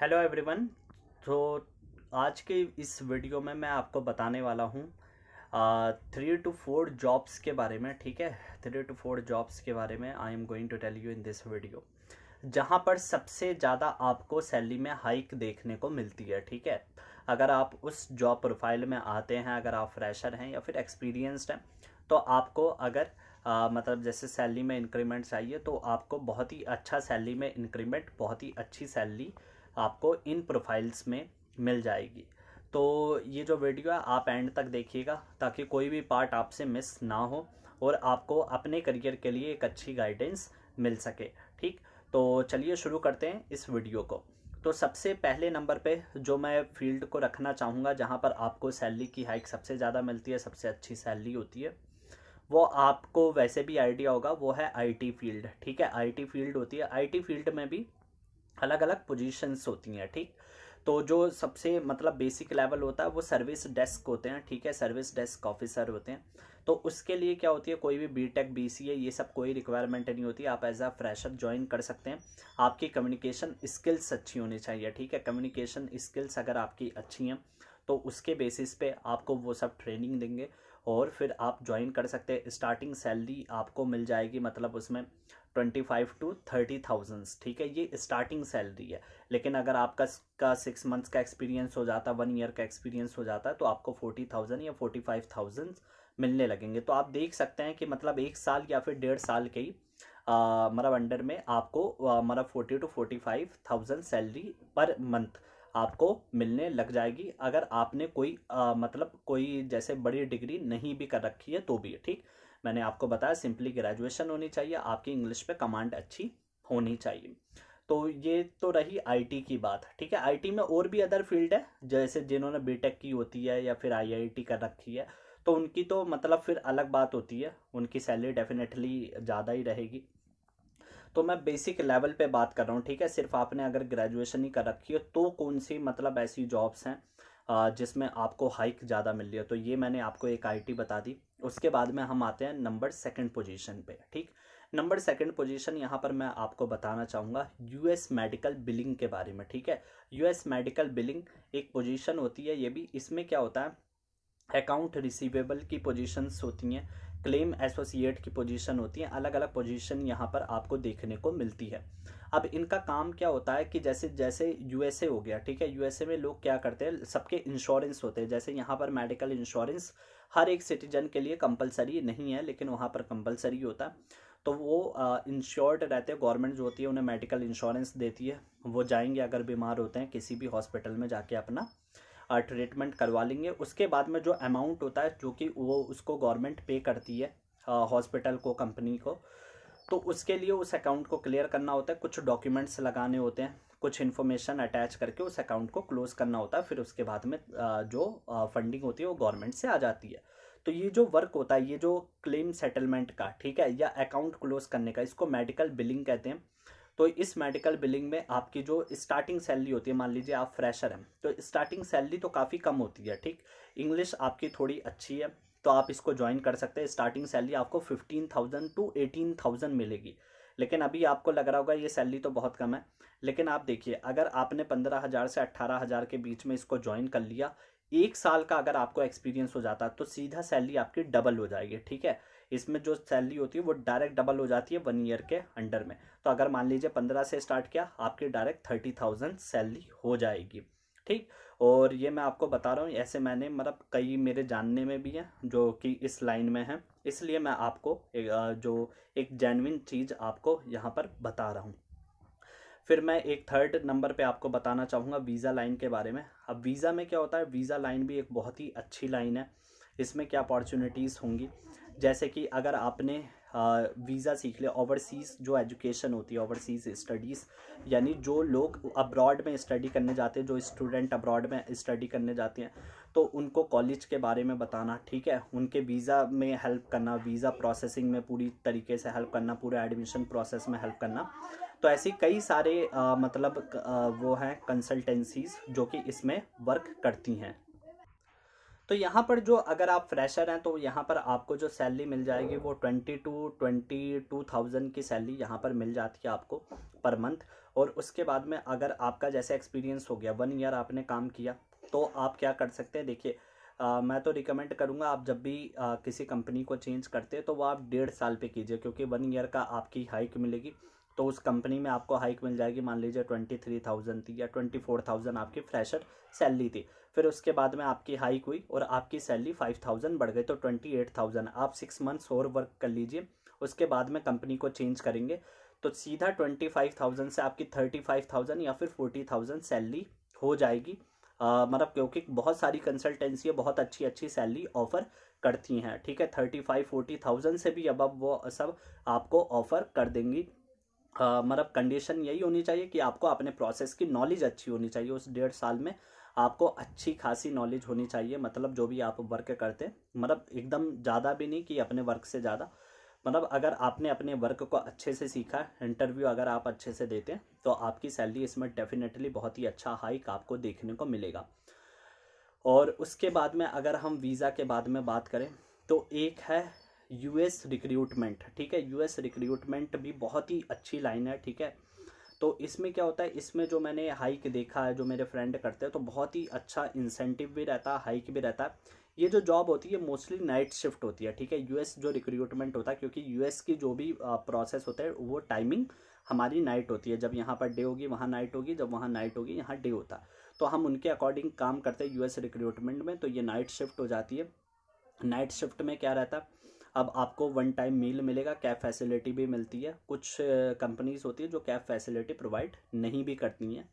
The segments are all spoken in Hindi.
हेलो एवरीवन तो आज के इस वीडियो में मैं आपको बताने वाला हूँ थ्री टू फोर जॉब्स के बारे में ठीक है थ्री टू फोर जॉब्स के बारे में I am going to tell you in this video जहाँ पर सबसे ज़्यादा आपको सैलरी में हाइक देखने को मिलती है ठीक है अगर आप उस जॉब प्रोफाइल में आते हैं अगर आप फ्रेशर हैं या फिर एक्सपीरियंसड हैं तो आपको अगर आ, मतलब जैसे सैलरी में इंक्रीमेंट चाहिए तो आपको बहुत ही अच्छा सैलरी में इंक्रीमेंट बहुत ही अच्छी सैलरी आपको इन प्रोफाइल्स में मिल जाएगी तो ये जो वीडियो है आप एंड तक देखिएगा ताकि कोई भी पार्ट आपसे मिस ना हो और आपको अपने करियर के लिए एक अच्छी गाइडेंस मिल सके ठीक तो चलिए शुरू करते हैं इस वीडियो को तो सबसे पहले नंबर पे जो मैं फील्ड को रखना चाहूँगा जहाँ पर आपको सैलरी की हाइक सबसे ज़्यादा मिलती है सबसे अच्छी सैलरी होती है वो आपको वैसे भी आइडिया होगा वो है आईटी फील्ड ठीक है आईटी फील्ड होती है आईटी फील्ड में भी अलग अलग पोजीशंस होती हैं ठीक तो जो सबसे मतलब बेसिक लेवल होता है वो सर्विस डेस्क होते हैं ठीक है सर्विस डेस्क ऑफिसर होते हैं तो उसके लिए क्या होती है कोई भी B tech B C A ये सब कोई रिक्वायरमेंट नहीं होती आप एज आ फ्रेशर ज्वाइन कर सकते हैं आपकी कम्युनिकेशन स्किल्स अच्छी होनी चाहिए ठीक है कम्युनिकेशन स्किल्स अगर आपकी अच्छी हैं तो उसके बेसिस पे आपको वो सब ट्रेनिंग देंगे और फिर आप ज्वाइन कर सकते हैं स्टार्टिंग सैलरी आपको मिल जाएगी मतलब उसमें twenty five to thirty thousands ठीक है ये स्टार्टिंग सैलरी है लेकिन अगर आपका का सिक्स मंथ्स का एक्सपीरियंस हो जाता वन ईयर का एक्सपीरियंस हो जाता तो आपको फोर्टी थाउजेंड या फोर्टी फाइव थाउजेंड मिलने लगेंगे तो आप देख सकते हैं कि मतलब एक साल या फिर डेढ़ साल के ही मतलब अंडर में आपको मतलब forty to forty five thousand salary per month आपको मिलने लग जाएगी अगर आपने कोई आ, मतलब कोई जैसे बड़ी डिग्री नहीं भी कर रखी है तो भी ठीक मैंने आपको बताया सिंपली ग्रेजुएशन होनी चाहिए आपकी इंग्लिश पे कमांड अच्छी होनी चाहिए तो ये तो रही आईटी की बात ठीक है आईटी में और भी अदर फील्ड है जैसे जिन्होंने बीटेक की होती है या फिर आईआईटी कर रखी है तो उनकी तो मतलब फिर अलग बात होती है उनकी सैलरी डेफिनेटली ज़्यादा ही रहेगी तो मैं बेसिक लेवल पे बात कर रहा हूँ ठीक है सिर्फ आपने अगर ग्रेजुएशन ही कर रखी हो तो कौन सी मतलब ऐसी जॉब्स हैं जिसमें आपको हाइक ज़्यादा मिल रही है तो ये मैंने आपको एक आई बता दी उसके बाद में हम आते हैं नंबर सेकेंड पोजिशन पर ठीक नंबर सेकंड पोजीशन यहाँ पर मैं आपको बताना चाहूँगा यूएस मेडिकल बिलिंग के बारे में ठीक है यूएस मेडिकल बिलिंग एक पोजीशन होती है ये भी इसमें क्या होता है अकाउंट रिसीवेबल की पोजीशंस होती हैं क्लेम एसोसिएट की पोजीशन होती है अलग अलग पोजीशन यहाँ पर आपको देखने को मिलती है अब इनका काम क्या होता है कि जैसे जैसे यूएसए हो गया ठीक है यूएसए में लोग क्या करते हैं सबके इंश्योरेंस होते हैं जैसे यहाँ पर मेडिकल इंश्योरेंस हर एक सिटीजन के लिए कंपलसरी नहीं है लेकिन वहाँ पर कंपलसरी होता है तो वो इंश्योर्ड रहते हैं गवर्नमेंट जो होती है उन्हें मेडिकल इंश्योरेंस देती है वो जाएंगे अगर बीमार होते हैं किसी भी हॉस्पिटल में जाके अपना ट्रीटमेंट करवा लेंगे उसके बाद में जो अमाउंट होता है जो कि वो उसको गवर्नमेंट पे करती है हॉस्पिटल को कंपनी को तो उसके लिए उस अकाउंट को क्लियर करना होता है कुछ डॉक्यूमेंट्स लगाने होते हैं कुछ इन्फॉर्मेशन अटैच करके उस अकाउंट को क्लोज़ करना होता है फिर उसके बाद में जो फंडिंग होती है वो गवर्नमेंट से आ जाती है तो ये जो वर्क होता है ये जो क्लेम सेटलमेंट का ठीक है या अकाउंट क्लोज करने का इसको मेडिकल बिलिंग कहते हैं तो इस मेडिकल बिलिंग में आपकी जो स्टार्टिंग सैलरी होती है मान लीजिए आप फ्रेशर हैं तो स्टार्टिंग सैलरी तो काफ़ी कम होती है ठीक इंग्लिश आपकी थोड़ी अच्छी है तो आप इसको ज्वाइन कर सकते हैं स्टार्टिंग सैलरी आपको fifteen thousand to eighteen thousand मिलेगी लेकिन अभी आपको लग रहा होगा ये सैलरी तो बहुत कम है लेकिन आप देखिए अगर आपने पंद्रह हज़ार से अट्ठारह हज़ार के बीच में इसको ज्वाइन कर लिया एक साल का अगर आपको एक्सपीरियंस हो जाता तो सीधा सैलरी आपकी डबल हो जाएगी ठीक है इसमें जो सैलरी होती है वो डायरेक्ट डबल हो जाती है वन ईयर के अंडर में तो अगर मान लीजिए पंद्रह से स्टार्ट किया आपकी डायरेक्ट थर्टी थाउजेंड सैलरी हो जाएगी ठीक और ये मैं आपको बता रहा हूँ ऐसे मैंने मतलब कई मेरे जानने में भी हैं जो कि इस लाइन में हैं इसलिए मैं आपको जो एक जेनविन चीज़ आपको यहाँ पर बता रहा हूँ फिर मैं एक थर्ड नंबर पे आपको बताना चाहूँगा वीज़ा लाइन के बारे में अब वीज़ा में क्या होता है वीज़ा लाइन भी एक बहुत ही अच्छी लाइन है इसमें क्या अपॉर्चुनिटीज़ होंगी जैसे कि अगर आपने वीज़ा सीख लिया ओवरसीज़ जो एजुकेशन होती है ओवरसीज़ स्टडीज़ यानी जो लोग अब्रॉड में स्टडी करने जाते हैं जो स्टूडेंट अब्रॉड में स्टडी करने जाते हैं तो उनको कॉलेज के बारे में बताना ठीक है उनके वीज़ा में हेल्प करना वीज़ा प्रोसेसिंग में पूरी तरीके से हेल्प करना पूरे एडमिशन प्रोसेस में हेल्प करना तो ऐसी कई सारे आ, मतलब आ, वो हैं कंसल्टेंसीज़ जो कि इसमें वर्क करती हैं तो यहाँ पर जो अगर आप फ्रेशर हैं तो यहाँ पर आपको जो सैलरी मिल जाएगी वो twenty to twenty two thousand की सैलरी यहाँ पर मिल जाती है आपको पर मंथ और उसके बाद में अगर आपका जैसे एक्सपीरियंस हो गया वन ईयर आपने काम किया तो आप क्या कर सकते हैं देखिए मैं तो रिकमेंड करूँगा आप जब भी आ, किसी कंपनी को चेंज करते हैं तो वो आप डेढ़ साल पे कीजिए क्योंकि वन ईयर का आपकी हाइक मिलेगी तो उस कंपनी में आपको हाइक मिल जाएगी मान लीजिए ट्वेंटी थ्री थाउजेंड थी या ट्वेंटी फोर थाउजेंड आपकी फ्रेशर सैलरी थी फिर उसके बाद में आपकी हाइक हुई और आपकी सैलरी फाइव थाउजेंड बढ़ गई तो ट्वेंटी एट थाउजेंड आप सिक्स मंथ्स और वर्क कर लीजिए उसके बाद में कंपनी को चेंज करेंगे तो सीधा ट्वेंटी फाइव थाउजेंड से आपकी थर्टी फाइव थाउजेंड या फिर फोर्टी थाउजेंड सैलरी हो जाएगी मतलब क्योंकि बहुत सारी कंसल्टेंसी बहुत अच्छी अच्छी सैलरी ऑफ़र करती हैं ठीक है थर्टी फाइव फोर्टी थाउजेंड से भी अब वो सब आपको ऑफ़र कर देंगी मतलब कंडीशन यही होनी चाहिए कि आपको अपने प्रोसेस की नॉलेज अच्छी होनी चाहिए उस डेढ़ साल में आपको अच्छी खासी नॉलेज होनी चाहिए मतलब जो भी आप वर्क करते हैं मतलब एकदम ज़्यादा भी नहीं कि अपने वर्क से ज़्यादा मतलब अगर आपने अपने वर्क को अच्छे से सीखा इंटरव्यू अगर आप अच्छे से देते हैं तो आपकी सैलरी इसमें डेफिनेटली बहुत ही अच्छा हाइक आपको देखने को मिलेगा और उसके बाद में अगर हम वीज़ा के बाद में बात करें तो एक है यूएस रिक्रूटमेंट ठीक है यूएस रिक्रूटमेंट भी बहुत ही अच्छी लाइन है ठीक है तो इसमें क्या होता है इसमें जो मैंने हाइक देखा है जो मेरे फ्रेंड करते हैं तो बहुत ही अच्छा इंसेंटिव भी रहता है हाइक भी रहता है ये जो जॉब होती है मोस्टली नाइट शिफ्ट होती है ठीक है यूएस जो रिक्रूटमेंट होता है क्योंकि यूएस की जो भी प्रोसेस होता है वो टाइमिंग हमारी नाइट होती है जब यहाँ पर डे होगी वहाँ नाइट होगी जब वहाँ नाइट होगी यहाँ डे होता तो हम उनके अकॉर्डिंग काम करते हैं यूएस रिक्रूटमेंट में तो ये नाइट शिफ्ट हो जाती है नाइट शिफ्ट में क्या रहता है अब आपको वन टाइम मील मिलेगा कैब फैसिलिटी भी मिलती है कुछ कंपनीज होती है जो कैब फैसिलिटी प्रोवाइड नहीं भी करती हैं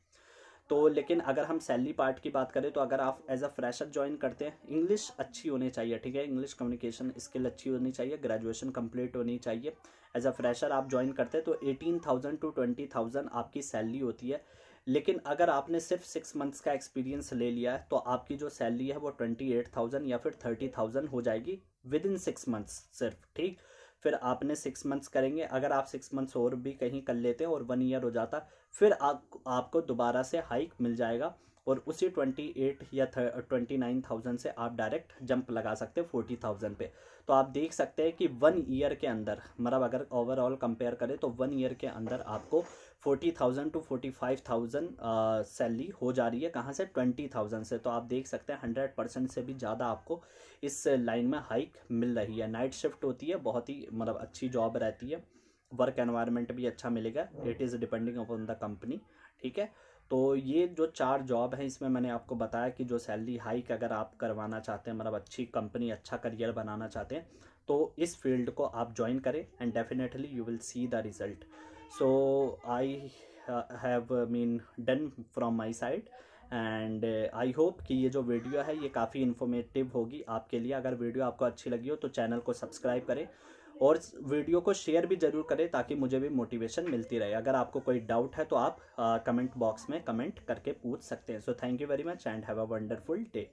तो लेकिन अगर हम सैलरी पार्ट की बात करें तो अगर आप एज अ फ्रेशर ज्वाइन करते हैं इंग्लिश अच्छी होनी चाहिए ठीक है इंग्लिश कम्युनिकेशन स्किल अच्छी होनी चाहिए ग्रेजुएशन कंप्लीट होनी चाहिए एज अ फ्रेशर आप ज्वाइन करते हैं तो eighteen thousand to twenty thousand आपकी सैलरी होती है लेकिन अगर आपने सिर्फ सिक्स मंथ्स का एक्सपीरियंस ले लिया है तो आपकी जो सैलरी है वो ट्वेंटी एट थाउजेंड या फिर थर्टी थाउजेंड हो जाएगी विद इन सिक्स मंथ्स सिर्फ ठीक फिर आपने सिक्स मंथ्स करेंगे अगर आप सिक्स मंथ्स और भी कहीं कर लेते हैं और वन ईयर हो जाता फिर आप आपको दोबारा से हाइक मिल जाएगा और उसी ट्वेंटी एट या ट्वेंटी नाइन थाउजेंड से आप डायरेक्ट जंप लगा सकते हैं फोर्टी थाउजेंड पे तो आप देख सकते हैं कि वन ईयर के अंदर मतलब अगर ओवरऑल कंपेयर करें तो वन ईयर के अंदर आपको forty thousand to forty five thousand salary हो जा रही है कहाँ से ट्वेंटी थाउजेंड से तो आप देख सकते हैं हंड्रेड परसेंट से भी ज़्यादा आपको इस लाइन में हाइक मिल रही है नाइट शिफ्ट होती है बहुत ही मतलब अच्छी जॉब रहती है वर्क एनवायरनमेंट भी अच्छा मिलेगा it is depending upon the company ठीक है तो ये जो चार जॉब हैं इसमें मैंने आपको बताया कि जो सैलरी हाइक अगर आप करवाना चाहते हैं मतलब अच्छी कंपनी अच्छा करियर बनाना चाहते हैं तो इस फील्ड को आप ज्वाइन करें and definitely you will see the result so i uh, have uh, mean done from my side and I hope कि ये जो वीडियो है ये काफ़ी इन्फॉर्मेटिव होगी आपके लिए अगर वीडियो आपको अच्छी लगी हो तो चैनल को सब्सक्राइब करें और वीडियो को शेयर भी ज़रूर करें ताकि मुझे भी मोटिवेशन मिलती रहे अगर आपको कोई डाउट है तो आप कमेंट uh, बॉक्स में कमेंट करके पूछ सकते हैं so thank you very much and have a wonderful day